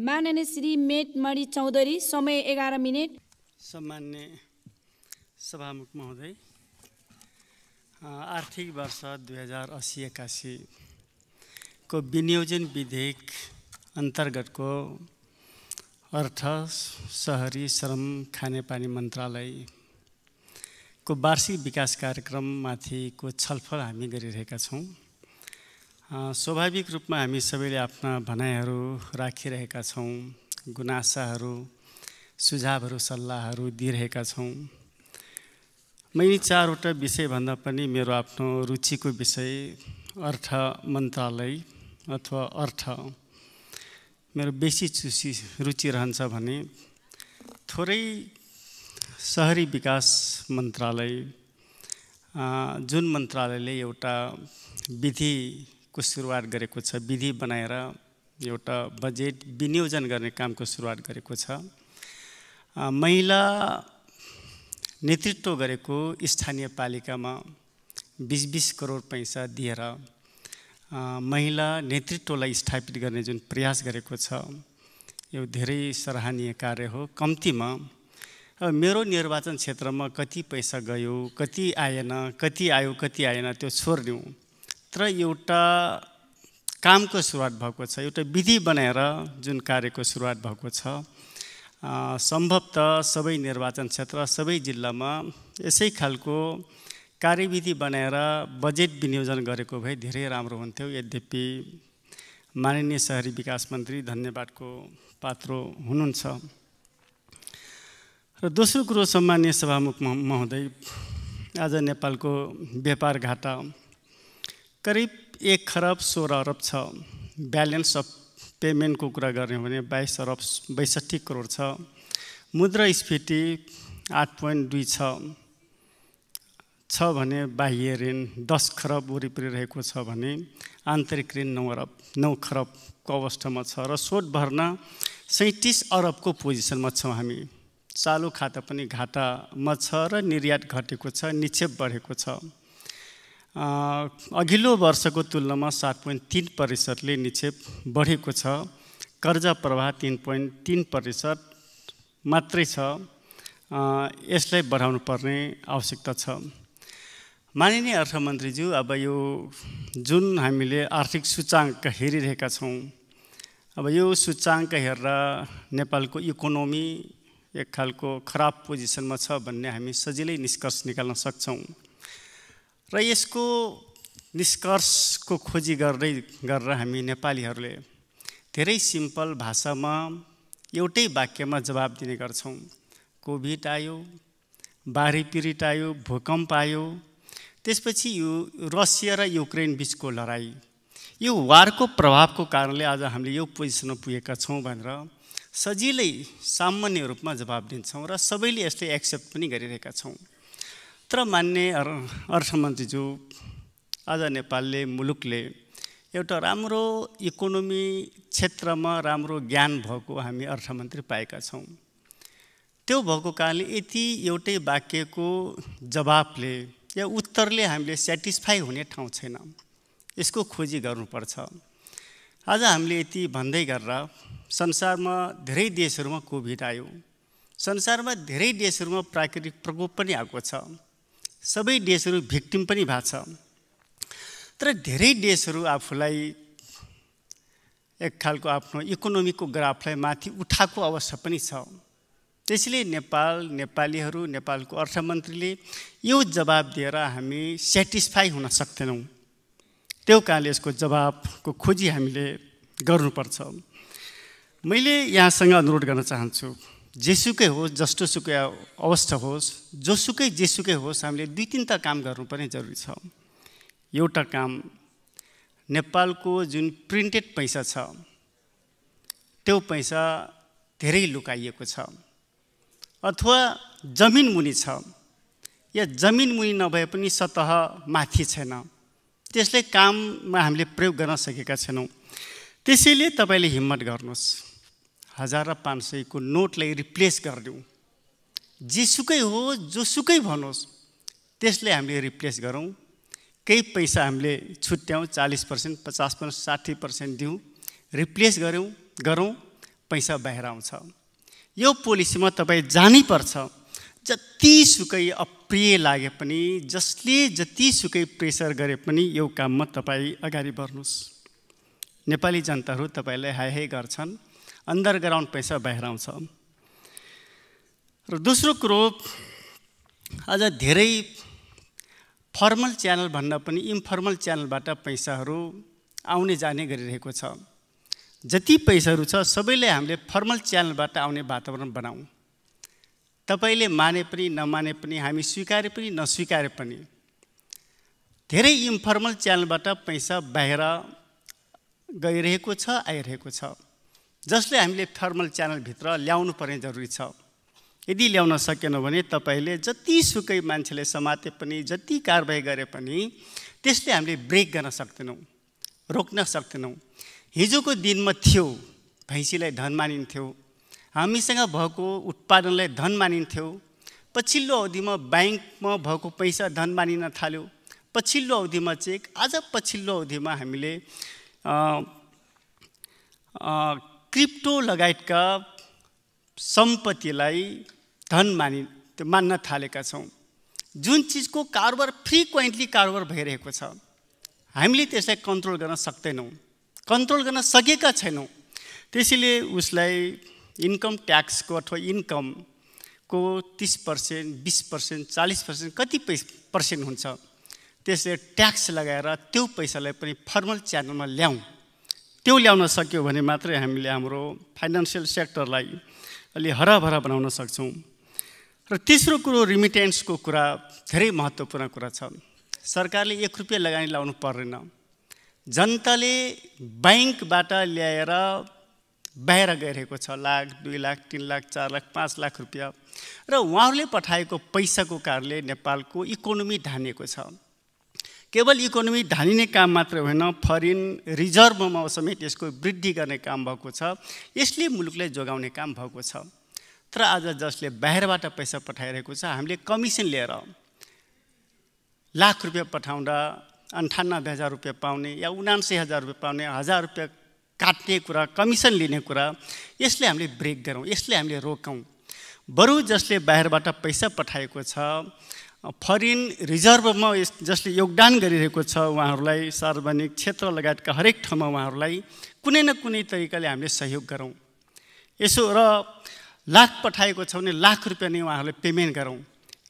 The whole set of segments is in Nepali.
माननीय श्री मेटमणि चौधरी समय एघार मिनट सम्मान्य सभामुख महोदय आर्थिक वर्ष दुई हजार असी एक्कासीको विनियोजन विधेयक अन्तर्गतको अर्थ सहरी श्रम खानेपानी मन्त्रालयको वार्षिक विकास कार्यक्रममाथिको छलफल हामी गरिरहेका छौँ स्वाभाविक रूपमा हामी सबैले आफ्ना भनाइहरू राखिरहेका छौँ गुनासाहरू सुझावहरू सल्लाहहरू दिइरहेका छौँ मैले चारवटा विषयभन्दा पनि मेरो आफ्नो रुचिको विषय अर्थ मन्त्रालय अथवा अर्थ मेरो बेसी चुसी रुचि रहन्छ भने थोरै सहरी विकास मन्त्रालय जुन मन्त्रालयले एउटा विधि को सुरुवात गरेको छ विधि बनाएर एउटा बजेट विनियोजन गर्ने कामको सुरुवात गरेको छ महिला नेतृत्व गरेको स्थानीय पालिकामा बिस बिस करोड पैसा दिएर महिला नेतृत्वलाई स्थापित गर्ने जुन प्रयास गरेको छ यो धेरै सराहनीय कार्य हो कम्तीमा मेरो निर्वाचन क्षेत्रमा कति पैसा गयो कति आएन कति आयो कति आएन त्यो छोडिदिउँ मात्र एउटा कामको सुरुवात भएको छ एउटा विधि बनाएर जुन कार्यको सुरुवात भएको छ सम्भवतः सबै निर्वाचन क्षेत्र सबै जिल्लामा यसै खालको कार्यविधि बनाएर बजेट विनियोजन गरेको भए धेरै राम्रो हुन्थ्यो यद्यपि माननीय सहरी विकास मन्त्री धन्यवादको पात्रो हुनुहुन्छ र दोस्रो कुरो सम्मान्य सभामुख महोदय आज नेपालको व्यापार घाटा करिब एक खरब सोह्र अरब छ ब्यालेन्स अफ पेमेन्टको कुरा गर्ने हो भने बाइस अरब बैसठी करोड छ मुद्रास्फीति आठ पोइन्ट दुई छ भने बाह्य ऋण दस खरब वरिपरि रहेको छ भने आन्तरिक ऋण नौ अरब नौ खरबको अवस्थामा छ र सोट भर्न सैँतिस अरबको पोजिसनमा छौँ हामी चालु खाता पनि घाटामा छ र निर्यात घटेको छ निक्षेप बढेको छ अघिल्लो वर्षको तुलनामा सात पोइन्ट तिन प्रतिशतले निक्षेप बढेको छ कर्जा प्रवाह तिन पोइन्ट तिन प्रतिशत मात्रै छ यसलाई बढाउनु पर्ने आवश्यकता छ माननीय अर्थमन्त्रीज्यू अब यो जुन हामीले आर्थिक सूचाङ्क हेरिरहेका छौँ अब यो सूचाङ्क हेरेर नेपालको इकोनोमी एक खालको खराब पोजिसनमा छ भन्ने हामी सजिलै निष्कर्ष निकाल्न सक्छौँ र यसको निष्कर्षको खोजी गर्दै गरेर हामी नेपालीहरूले धेरै सिम्पल भाषामा एउटै वाक्यमा जवाब दिने गर्छौँ कोभिड आयो बाढी पिरिट आयो भूकम्प आयो त्यसपछि यो रसिया र युक्रेन बिचको लडाइँ यो वारको प्रभावको कारणले आज हामीले यो पोजिसनमा पुगेका छौँ भनेर सजिलै सामान्य रूपमा जवाब दिन्छौँ र सबैले यसलाई एक्सेप्ट पनि गरिरहेका छौँ पवित्र मान्ने अर्थमन्त्रीज्यू आज नेपालले मुलुकले एउटा राम्रो इकोनोमी क्षेत्रमा राम्रो ज्ञान भएको हामी अर्थमन्त्री पाएका छौँ त्यो भएको कारणले यति एउटै वाक्यको जवाबले या उत्तरले हामीले सेटिस्फाई हुने ठाउँ छैन यसको खोजी गर्नुपर्छ आज हामीले यति भन्दै गरेर संसारमा धेरै देशहरूमा कोभिड आयो संसारमा धेरै देशहरूमा प्राकृतिक प्रकोप पनि आएको छ सबै देशहरू भिक्टिम पनि भएको छ तर धेरै देशहरू आफूलाई एक खालको आफ्नो इकोनोमीको ग्राफलाई माथि उठाएको अवस्था पनि छ त्यसैले नेपाल नेपालीहरू नेपालको अर्थमन्त्रीले यो जवाब दिएर हामी सेटिस्फाई हुन सक्दैनौँ त्यो कारणले यसको जवाबको खोजी हामीले गर्नुपर्छ मैले यहाँसँग अनुरोध गर्न चाहन्छु जेसुकै होस् जस्तोसुकै अवस्था होस् जोसुकै जेसुकै होस् हामीले दुई तिनवटा काम गर्नुपर्ने जरुरी छ एउटा काम नेपालको जुन प्रिन्टेड पैसा छ त्यो पैसा धेरै लुकाइएको छ अथवा जमिन मुनि छ या जमिन मुनि नभए पनि सतह माथि छैन त्यसले काममा हामीले प्रयोग गर्न सकेका छैनौँ त्यसैले तपाईँले हिम्मत गर्नुहोस् हजार र पाँच सयको नोटलाई रिप्लेस गरिदिउँ जेसुकै हो जोसुकै भनोस् त्यसले हामीले रिप्लेस गरौँ केही पैसा हामीले छुट्याउँ चालिस पर्सेन्ट पचास पर्सेन्ट साठी पर्सेन्ट दिउँ रिप्लेस गऱ्यौँ गरौँ पैसा बाहिर आउँछ यो पोलिसीमा तपाईँ जानैपर्छ जतिसुकै अप्रिय लागे पनि जसले जतिसुकै प्रेसर गरे पनि यो काममा तपाईँ अगाडि बढ्नुहोस् नेपाली जनताहरू तपाईँलाई हाई हाई गर्छन् अन्डरग्राउन्ड पैसा बाहिर आउँछ र दोस्रो कुरो आज धेरै फर्मल च्यानल भन्दा पनि इन्फर्मल च्यानलबाट पैसाहरू आउने जाने गरिरहेको छ जति पैसाहरू छ सबैले हामीले फर्मल च्यानलबाट आउने वातावरण बनाऊ तपाईँले माने पनि नमाने पनि हामी स्वीकारे पनि नस्वीकारे पनि धेरै इन्फर्मल च्यानलबाट पैसा बाहिर गइरहेको छ आइरहेको छ जसले हामीले थर्मल च्यानलभित्र ल्याउनु पर्ने जरुरी छ यदि ल्याउन सकेन भने तपाईँले जतिसुकै मान्छेले समाते पनि जति कारवाही गरे पनि त्यसले हामीले ब्रेक गर्न सक्दैनौँ रोक्न सक्दैनौँ हिजोको दिनमा थियो भैँसीलाई धन मानिन्थ्यो हामीसँग भएको उत्पादनलाई धन मानिन्थ्यो पछिल्लो अवधिमा ब्याङ्कमा भएको पैसा धन मानिन थाल्यो पछिल्लो अवधिमा चेक आज पछिल्लो अवधिमा हामीले क्रिप्टो लगायतका सम्पत्तिलाई धन मानि मान्न थालेका छौँ जुन चिजको कारोबार फ्रिक्वेन्टली कारोबार भइरहेको छ हामीले त्यसलाई कन्ट्रोल गर्न सक्दैनौँ कन्ट्रोल गर्न सकेका छैनौँ त्यसैले उसलाई इन्कम ट्याक्सको अथवा इन्कमको तिस पर्सेन्ट बिस पर्सेन्ट चालिस पर्सेन्ट कति पैसा पर्सेन्ट हुन्छ त्यसले ट्याक्स लगाएर त्यो पैसालाई पनि फर्मल च्यानलमा ल्याउँ त्यो ल्याउन सक्यो भने मात्रै हामीले हाम्रो फाइनेन्सियल सेक्टरलाई अलि हराभरा बनाउन सक्छौँ र तेस्रो कुरो रिमिटेन्सको कुरा धेरै महत्त्वपूर्ण कुरा छ सरकारले एक रुपियाँ लगानी लाउनु पर्दैन जनताले ब्याङ्कबाट ल्याएर बाहिर गइरहेको छ लाख दुई लाख तिन लाख चार लाख पाँच लाख रुपियाँ र उहाँहरूले पठाएको पैसाको कारणले नेपालको इकोनोमी धानिएको छ केवल इकोनोमी ढालिने काम मात्र होइन फरेन रिजर्भमा समेत यसको वृद्धि गर्ने काम भएको छ यसले मुलुकलाई जोगाउने काम भएको छ तर आज जसले बाहिरबाट पैसा पठाइरहेको छ हामीले कमिसन लिएर लाख रुपियाँ पठाउँदा अन्ठानब्बे हजार रुपियाँ पाउने या उनासी हजार रुपियाँ पाउने हजार रुपियाँ काट्ने कुरा कमिसन लिने कुरा यसले हामीले ब्रेक गरौँ यसले हामीले रोकौँ बरु जसले बाहिरबाट पैसा पठाएको छ फरेन रिजर्भमा जसले योगदान गरिरहेको छ उहाँहरूलाई सार्वजनिक क्षेत्र लगायतका हरेक ठाउँमा उहाँहरूलाई कुनै न कुनै तरिकाले हामीले सहयोग गरौँ यसो र लाख पठाएको छ भने लाख रुपियाँ नै उहाँहरूले पेमेन्ट गरौँ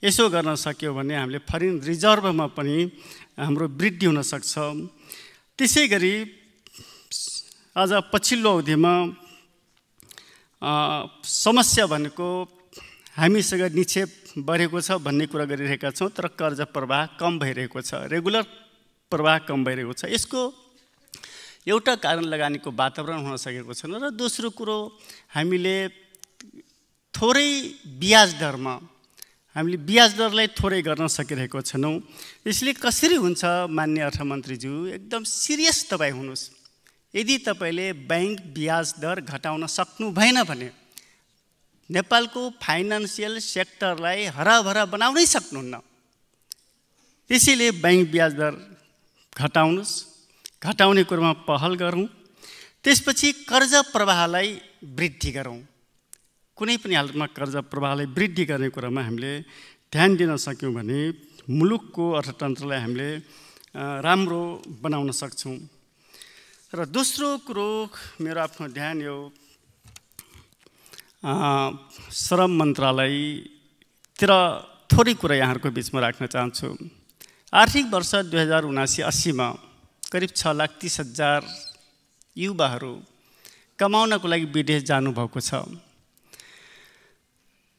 यसो गर्न सक्यो भने हामीले फरेन रिजर्भमा पनि हाम्रो वृद्धि हुनसक्छ त्यसै गरी आज पछिल्लो अवधिमा समस्या भनेको हामीसँग निक्षेप बढेको छ भन्ने कुरा गरिरहेका छौँ तर कर्जा प्रवाह कम भइरहेको छ रेगुलर प्रवाह कम भइरहेको छ यसको एउटा कारण लगानीको वातावरण हुन सकेको छैन र दोस्रो कुरो हामीले थोरै ब्याज दरमा हामीले ब्याज दरलाई थोरै गर्न सकिरहेको छैनौँ यसले कसरी हुन्छ मान्य अर्थमन्त्रीज्यू एकदम सिरियस तपाईँ हुनुहोस् यदि तपाईँले ब्याङ्क ब्याज दर घटाउन सक्नु भएन भने नेपालको फाइनेन्सियल सेक्टरलाई हराभरा बनाउनै सक्नुहुन्न त्यसैले ब्याङ्क ब्याज दर घटाउनुहोस् घटाउने कुरोमा पहल गरौँ त्यसपछि कर्जा प्रवाहलाई वृद्धि गरौँ कुनै पनि हालतमा कर्जा प्रवाहलाई वृद्धि गर्ने कुरामा हामीले ध्यान दिन सक्यौँ भने मुलुकको अर्थतन्त्रलाई हामीले राम्रो बनाउन सक्छौँ र दोस्रो कुरो मेरो आफ्नो ध्यान यो श्रम मन्त्रालयतिर थोरै कुरा यहाँहरूको बिचमा राख्न चाहन्छु आर्थिक वर्ष दुई हजार उनासी अस्सीमा करिब छ लाख तिस हजार युवाहरू कमाउनको लागि विदेश जानुभएको छ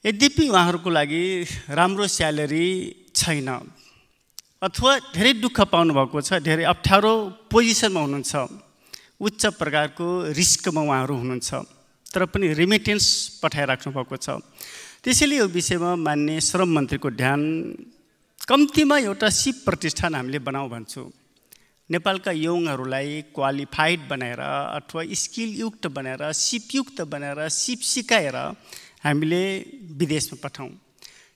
यद्यपि उहाँहरूको लागि राम्रो स्यालेरी छैन अथवा धेरै दुःख पाउनुभएको छ धेरै अप्ठ्यारो पोजिसनमा हुनुहुन्छ उच्च प्रकारको रिस्कमा उहाँहरू हुनुहुन्छ तर पनि रिमिटेन्स पठाइराख्नु भएको छ त्यसैले यो विषयमा मान्ने श्रम मन्त्रीको ध्यान कम्तीमा एउटा सिप प्रतिष्ठान हामीले बनाऊ भन्छु नेपालका यौङहरूलाई क्वालिफाइड बनाएर अथवा स्किलयुक्त बनाएर सिपयुक्त बनाएर सिप सिकाएर हामीले विदेशमा पठाउँ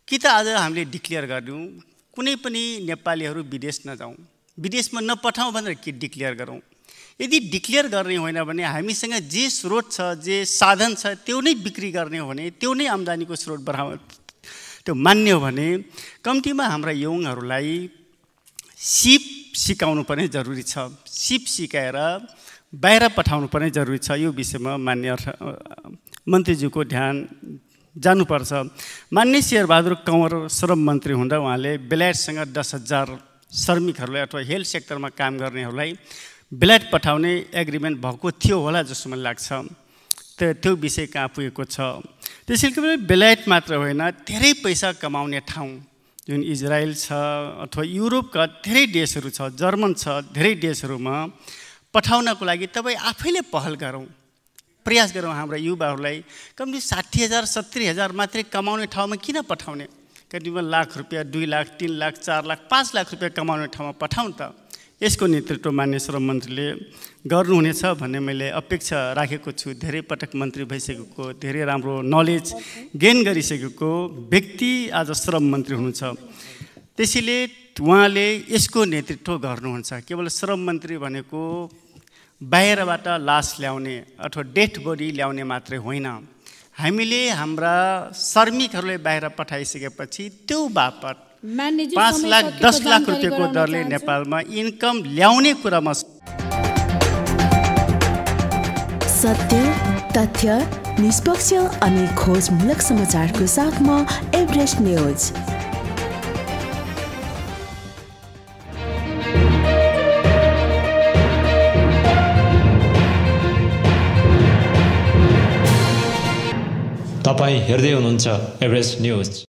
कि त आज हामीले डिक्लेयर गऱ्यौँ कुनै पनि नेपालीहरू विदेश नजाउँ विदेशमा नपठाउँ भनेर के डिक्लेयर गरौँ यदि डिक्लेयर गर्ने होइन भने हामीसँग जे स्रोत छ जे साधन छ त्यो नै बिक्री गर्ने हो भने त्यो नै आम्दानीको स्रोत बढाउ त्यो मान्ने हो भने कम्तीमा हाम्रा यौङहरूलाई सिप सिकाउनु पर्ने जरुरी छ सिप सिकाएर बाहिर पठाउनु पर्ने जरुरी छ यो विषयमा मान्य मन्त्रीज्यूको ध्यान जानुपर्छ मान्य शेरबहादुर कँवर श्रम मन्त्री हुँदा उहाँले बेलायतसँग दस हजार श्रमिकहरूलाई अथवा हेल्थ सेक्टरमा काम गर्नेहरूलाई बेलायत पठाउने एग्रिमेन्ट भएको थियो होला जस्तो मलाई लाग्छ त्यो त्यो विषय कहाँ पुगेको छ त्यसैले बेलायत मात्र होइन धेरै पैसा कमाउने ठाउँ जुन इजरायल छ अथवा युरोपका धेरै देशहरू छ जर्मन छ धेरै देशहरूमा पठाउनको लागि तपाईँ आफैले पहल गरौँ प्रयास गरौँ हाम्रा युवाहरूलाई कम्ती साठी हजार सत्तरी हजार मात्रै कमाउने ठाउँमा किन पठाउने करिबन लाख रुपियाँ दुई लाख तिन लाख चार लाख पाँच लाख रुपियाँ कमाउने ठाउँमा पठाउँ त यसको नेतृत्व मान्य श्रम मन्त्रीले गर्नुहुनेछ भन्ने मैले अपेक्षा राखेको छु धेरै पटक मन्त्री भइसकेको धेरै राम्रो नलेज गेन गरिसकेको व्यक्ति आज श्रम मन्त्री हुनुहुन्छ त्यसैले उहाँले यसको नेतृत्व गर्नुहुन्छ केवल श्रम मन्त्री भनेको बाहिरबाट लास ल्याउने अथवा डेथ बडी ल्याउने मात्रै होइन हामीले हाम्रा श्रमिकहरूले बाहिर पठाइसकेपछि त्यो बापत पाँच लाख दस लाख रुपियाँको दरले नेपालमा इन्कम ल्याउने कुरामा सत्य तथ्य निष्पक्ष अनि खोजमूलक समाचारको साथमा एभरेस्ट न्युज तपाईँ हेर्दै हुनुहुन्छ एभरेस्ट न्युज